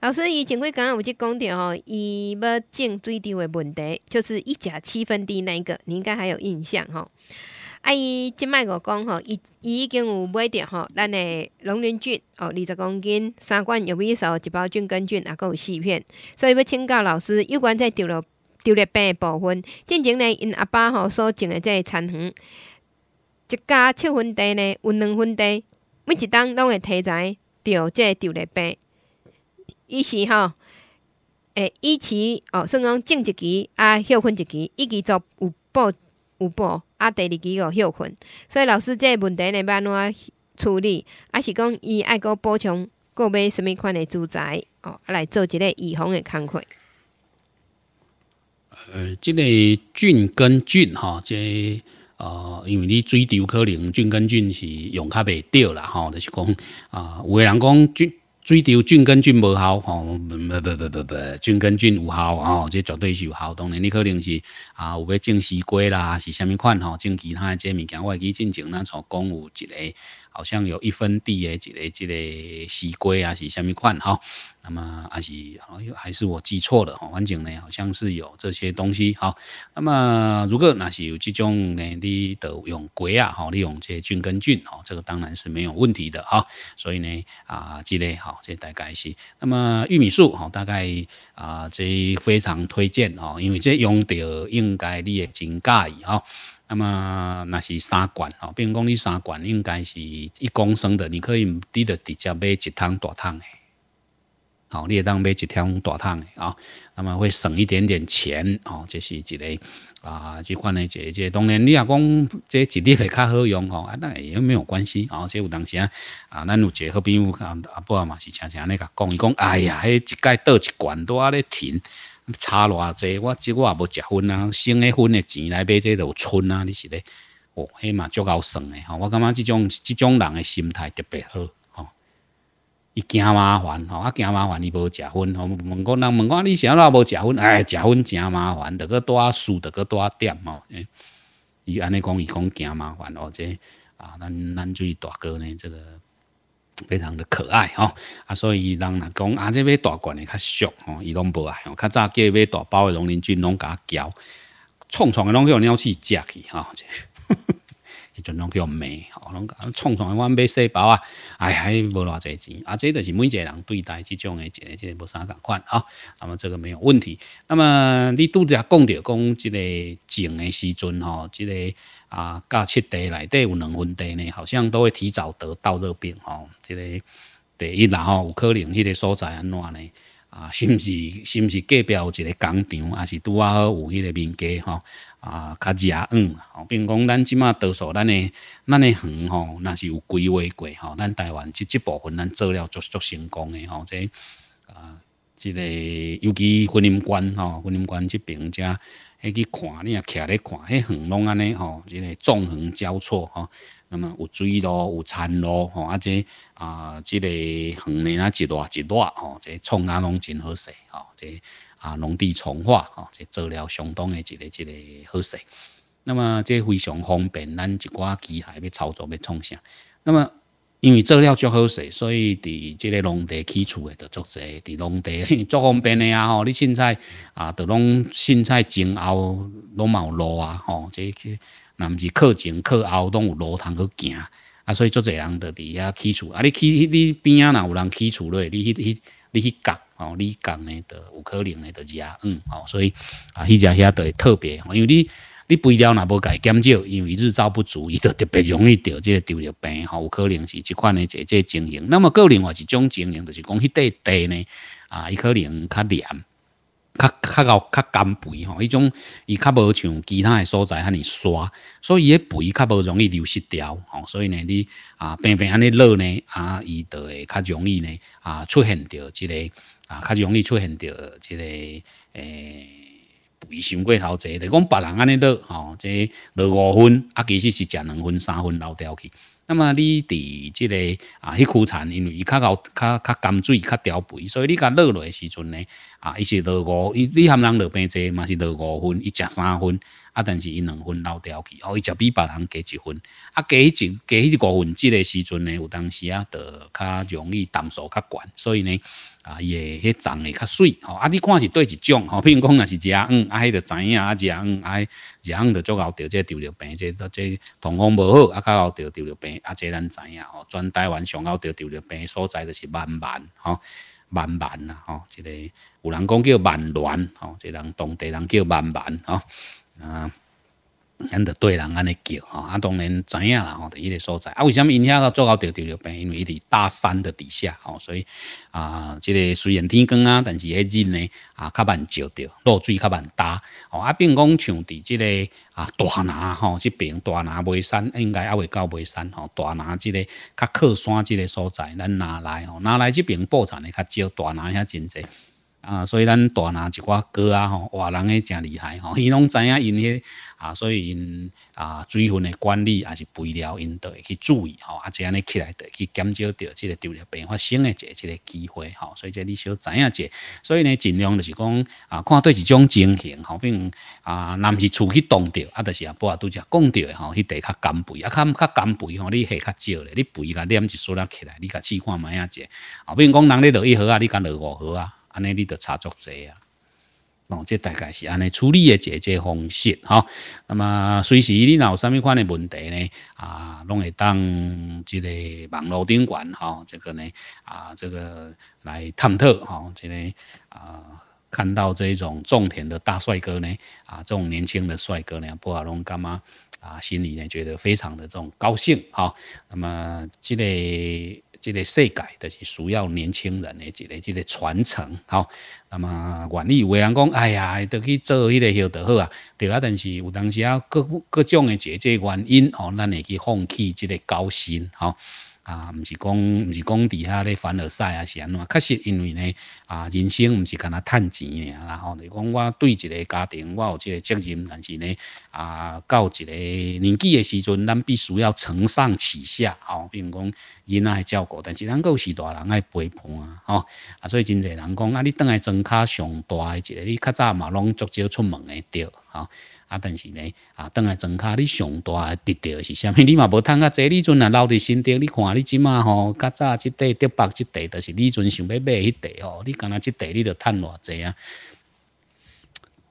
老师伊前，几刚刚有去讲着吼，伊要种水稻的问题，就是一甲七分地那一个，你应该还有印象吼。啊，伊即摆我讲吼，伊伊已经有买着吼，咱的龙鳞菌哦，二十公斤三罐玉米熟，一包菌根菌啊，佮有四片，所以要请教老师，有关在掉落掉落病的部分，进前呢，因阿爸吼所种个这田园，一家七分地呢，有两分地，每一当拢会提前着这掉落病。伊是吼，诶，一是哦，算讲种一期啊，休困一期，一期做有保有保啊，第二期个休困。所以老师，这个问题呢，要安怎处理？啊，是讲伊爱个补充购买什物款的住宅哦，来做一个预防的工课。呃，即个郡跟郡哈，这啊，因为你水有可能郡跟郡是用较袂着啦，吼，就是讲啊，有人讲郡。追求菌根菌无效吼，不不不不不，菌根菌有效吼，这绝对是有效。当然你可能是啊，有要种西瓜啦，是虾米款吼，种其他这物件，我会去进前咱所讲有一个。好像有一分地诶，一个一个西龟啊，是虾米款哈？那么还是好，还是我记错了哈？反正呢，好像是有这些东西哈。那么如果那是有这种呢，你得用龟啊，哈，利用这些菌根菌，哈，这个当然是没有问题的哈。所以呢，啊之类好，这大概是那么玉米树，哈，大概啊，这非常推荐哈，因为这用的应该你也真介意哈。那么那是三罐哦，比如讲你三罐应该是一公升的，你可以你着直接买一桶大桶的，好你也当买一桶大桶的啊，那么会省一点点钱哦，这是一个啊，这款的这这当然你也讲这一量会较好用哦，啊那也没有关系哦，即有当时啊，啊，咱有一个好，比啊，阿伯嘛是常常咧甲讲，伊讲哎呀，迄一盖倒一罐都阿咧停。差偌济，我即我也无食薰啊，省诶薰诶钱来买这条有剩啊，你是咧？哦，迄嘛，足够算诶吼！我感觉即种即种人诶心态特别好吼，伊惊麻烦吼，较惊麻烦，伊无食薰吼，问讲人问过你，啥啦无食薰？哎，食薰真麻烦，得个多数得个多点吼。伊安尼讲，伊讲惊麻烦哦，即啊，咱咱位大哥呢，这个。非常的可爱吼，啊，所以人若讲啊，这买大罐的较俗吼，伊拢无爱吼，较早伊买大包的农林菌拢甲搅，创创的拢叫鸟鼠食去哈。迄阵拢叫吼，拢讲创创，我买细胞啊，哎，呀，无偌侪钱，啊，这个是每一个人对待即种诶，即个，即个无啥共款啊。那么这个没有问题。那么你拄则讲着讲即个种诶时阵吼，即个啊，嫁七地内底有两分地呢，好像都会提早得到热病吼。即个第一，然吼，有可能迄个所在安怎呢？啊，是毋是是毋是隔壁有一个工厂，还是拄啊好有迄个面积吼。啊，较热远硬啊，并讲咱即马多数咱的，咱的远吼那是有规划过吼，咱台湾即即部分咱做了足足成功诶吼，即啊，即个尤其婚姻馆吼，婚姻馆即边遮，去看你啊徛咧看，迄远拢安尼吼，即个纵横交错吼。那么有水咯，有田咯，吼，啊，这啊，这个横年啊，一热一热，吼，这创啊拢真好势，吼，这啊，农地从化，吼，这做了相当的即个即个好势。那么这非常方便，咱一挂机还要操作要创啥？那么因为做了足好势，所以伫即个农地起厝的就足济，伫农地 足方便的啊，吼，你凊彩啊，就拢凊彩前后拢有路啊，吼，即去。啊，毋是课前课后拢有路通去行，啊，所以做侪人着伫遐起厝，啊，你起你边仔若有人起厝咧，你去去你去角吼，你夹咧着有可能呢，着遮嗯，吼。所以啊，迄只遐会特别，因为你你肥了若无改减少，因为日照不足，伊就特别容易着这丢尿病，吼，有可能是即款的这这情形。那么，个另外一种情形，就是讲迄块地呢，啊，伊可能较黏较较够较干肥吼，迄种伊较无像其他诶所在安尼刷，所以伊诶肥较无容易流失掉吼。所以呢，你啊，平平安尼落呢，啊，伊倒会较容易呢啊，出现着即个啊，较容易出现着即个诶肥伤过头侪。就讲别人安尼落吼，即落五分啊，其实是食两分三分漏掉去。那么你伫即、个啊，迄枯田，因为伊较高、较较甘水、较调肥，所以你甲落落诶时阵呢，啊，伊是落五，伊你含人落平侪嘛是落五分，伊食三分，啊，但是伊两分漏掉去，哦，伊就比别人加一分，啊，加一加一五分，即个时阵呢，有当时啊，就较容易淡数较悬，所以呢，啊，伊诶迄长会较水，哦，啊，你看是对一种，哦，比如讲若是食鱼，啊，迄就知影啊，食鱼，啊，食鱼就足够着即丢尿病，即、這個、都即瞳无好，啊，较够着丢尿病。啊，这咱知影吼，全台湾上高着着着病所在就是万万吼，万万啦吼，一个有人讲叫万乱吼，即人当地人叫万万吼啊。咱著对人安尼叫吼，啊当然知影啦吼，伫迄个所在。啊为什么因遐做到着着着病？因为伊伫大山的底下吼，所以啊，即个虽然天光啊，但是迄日呢啊，较慢照着，落水较慢打吼。啊，并讲像伫即个啊大拿吼即边大拿背山，应该还会到背山吼大拿即个较靠山即个所在，咱拿来吼，拿来即边布产的较少，大拿遐真侪。啊，所以咱大拿一寡哥啊吼，活人诶诚厉害吼，伊拢知影因迄啊，所以因啊水分诶管理也是肥料，因都会去注意吼，啊这样尼起来就去减少着即个丢尿病发一个一个机会吼，所以这你小知影者，所以呢尽量就是讲啊，看对一种情形吼，并啊，若是出去冻着，啊，就是啊，不拄则讲着诶吼，迄地较减肥啊，较较减肥吼，你下较少咧，你肥甲脸一丝了起来，你甲试看咪啊者，后如讲人咧落一盒啊，你敢落五盒啊？安尼你得操作者啊，哦，这大概是安尼处理的解决方式哈。那么随时你若有啥物款的问题呢，啊，拢会当这个网络顶管哈，这个呢，啊，这个来探讨哈，这个啊，看到这种种田的大帅哥呢，啊，这种年轻的帅哥呢，布尔龙干妈啊，心里呢觉得非常的这种高兴哈。那么这个。这个世界就是需要年轻人的一个一个传承，吼。那么，原意有人讲，哎呀，倒去做迄个，就好啊。对啊，但是有当时啊，各各种的这节原因，吼，咱会去放弃这个高薪，吼。啊，唔是讲，唔是讲，底下咧凡尔赛啊是安怎？确实，因为呢，啊，人生唔是干那趁钱尔啦吼。你讲我对一个家庭，我有这个责任，但是呢，啊，到一个年纪的时阵，咱必须要承上启下吼。比如讲，囡仔诶照顾，但是咱够是大人爱陪伴啊吼。啊，所以真侪人讲，啊，你当下装卡上大一个，你较早嘛拢足少出门的对吼。啊，但是呢，啊，当然，重卡你上大得着是啥物？你嘛无趁较济，你阵啊，留伫身顶，你看你即马吼，较早即块，德北即块，著是你阵想要诶迄块吼，你敢若即块，你着趁偌济啊？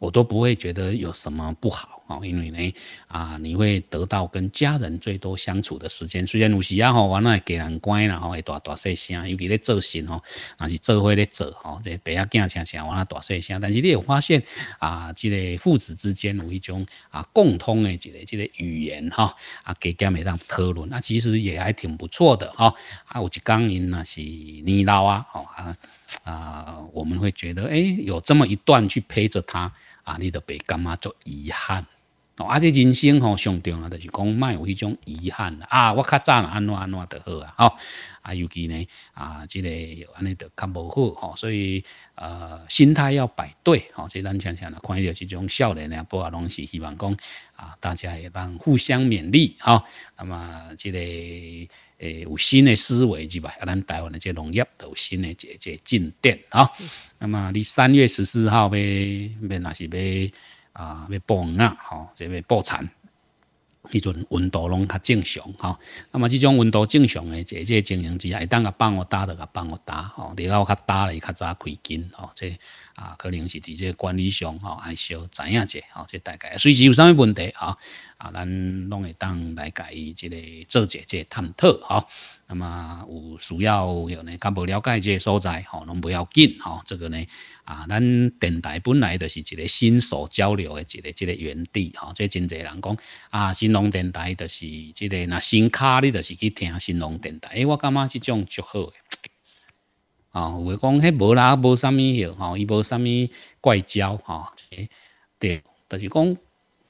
我都不会觉得有什么不好啊，因为呢，啊，你会得到跟家人最多相处的时间。虽然有时啊，吼，完了给人乖然后会大大细声，尤其咧做事吼，那是做伙咧做吼，这白牙惊呛呛，完了大细声。但是你有发现啊，这个父子之间有一种啊共通的这个这个语言哈，啊，给家每趟讨论，那其实也还挺不错的哈。啊，有一家人那是你老啊，吼啊，我们会觉得哎，有这么一段去陪着他。啊，你就别感觉做遗憾哦，啊，这人生吼上重要就是讲，莫有迄种遗憾啊。我较早安怎安怎就好啊，啊，尤其呢啊，即个安尼就较无好吼，所以呃，心态要摆对哦。以咱常常看到即种少年啊，不啊，拢是希望讲啊，大家也当互相勉励啊。那么即个。诶，有新的思维是吧？啊，咱台湾的这农业都有新的这这进点啊。那么你三月十四号呗，要那是要啊要报案啊，吼，这要报产。即阵温度拢较正常吼，那么即种温度正常诶，即即情形之下，会当甲放互打着，甲放互打吼，然后较打咧较早开金吼，即啊可能是伫即管理上吼，还小知影者吼，即大概随时有啥物问题吼，啊，咱拢会当来甲伊即个做者即探讨吼。那么有需要有呢，较无了解即个所在吼，拢不要紧吼。这个呢啊，咱电台本来就是一个新手交流的，一个一个园地吼。即真侪人讲啊，新龙电台就是这个，那新卡你就是去听新龙电台，哎，我感觉这种就好。啊，有诶讲迄无啦，无啥物吼，伊无啥物怪招吼。对，就是讲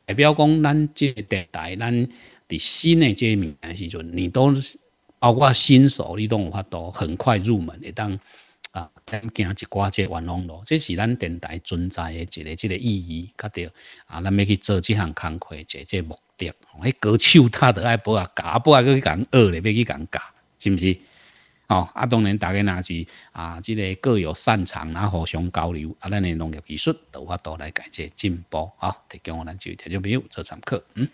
代表讲咱即个电台，咱伫新诶即面件时阵，你都。包括新手你拢有法度很快入门会当啊，咱行一寡即玩弄路，这是咱电台存在的一个即个意义，较着啊，咱要去做这项工课，这这目的。哦，高手他都爱补啊，教，补啊，搁去讲学咧，要去讲教，是毋是？哦，啊，当然大家若是啊，即个各有擅长，啊，互相交流，啊，咱的农业技术都法度来解决进步啊。提今我咱就听众朋友做参考，嗯。